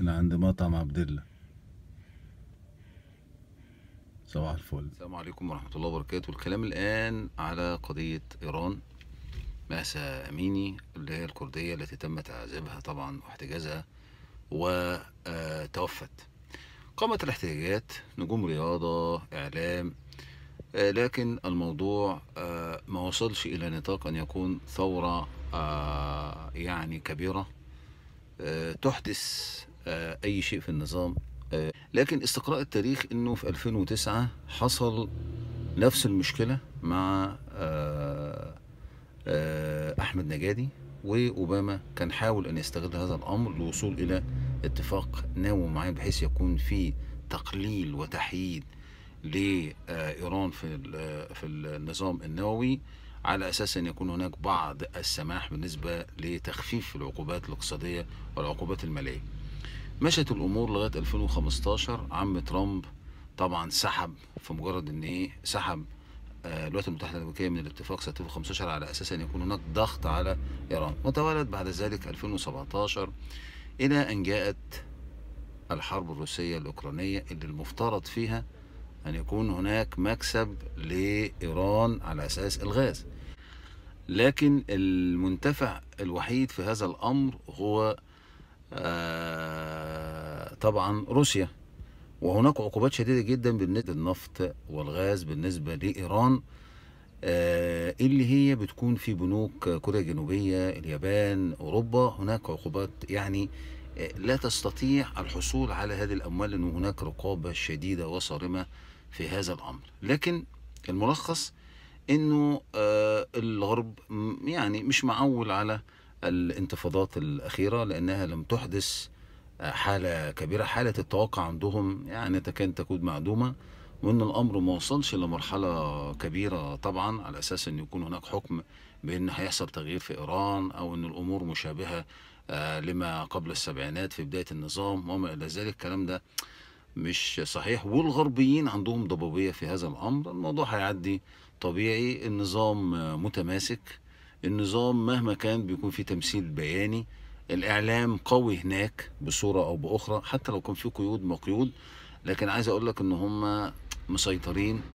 انا عند مطعم عبد الله صباح الفل السلام عليكم ورحمة الله وبركاته الكلام الآن على قضية إيران ماسا أميني اللي هي الكردية التي تم تعذيبها طبعا واحتجازها وتوفت آه، قامت الاحتجاجات نجوم رياضة إعلام آه، لكن الموضوع آه، ما وصلش إلى نطاق أن يكون ثورة يعني كبيرة تحدث آه، اي شيء في النظام آه، لكن استقراء التاريخ انه في 2009 حصل نفس المشكله مع آه، احمد نجادي واوباما كان حاول ان يستغل هذا الامر للوصول الى اتفاق ناوي معاه بحيث يكون في تقليل وتحييد لايران في في النظام النووي على اساس ان يكون هناك بعض السماح بالنسبه لتخفيف العقوبات الاقتصاديه والعقوبات الماليه مشت الامور لغايه 2015 عم ترامب طبعا سحب في مجرد ان ايه سحب آه، الولايات المتحده الامريكيه من الاتفاق سنه 2015 على اساس ان يكون هناك ضغط على ايران وتوالت بعد ذلك 2017 الى ان جاءت الحرب الروسيه الاوكرانيه اللي المفترض فيها ان يكون هناك مكسب لايران على اساس الغاز لكن المنتفع الوحيد في هذا الامر هو آه طبعا روسيا وهناك عقوبات شديدة جدا بالنسبة للنفط والغاز بالنسبة لإيران آه، اللي هي بتكون في بنوك كوريا الجنوبية اليابان أوروبا هناك عقوبات يعني آه، لا تستطيع الحصول على هذه الأموال لأن هناك رقابة شديدة وصارمة في هذا الأمر لكن الملخص أنه آه، الغرب يعني مش معول على الانتفاضات الأخيرة لأنها لم تحدث حالة كبيرة حالة التوقع عندهم يعني تكاد تكون معدومة وان الامر ما وصلش لمرحله كبيره طبعا على اساس ان يكون هناك حكم بان هيحصل تغيير في ايران او ان الامور مشابهه آه، لما قبل السبعينات في بدايه النظام وما الى ذلك الكلام ده مش صحيح والغربيين عندهم ضبابيه في هذا الامر الموضوع هيعدي طبيعي النظام متماسك النظام مهما كان بيكون فيه تمثيل بياني الاعلام قوي هناك بصوره او باخرى حتى لو كان في قيود مقيود لكن عايز اقول لك ان هم مسيطرين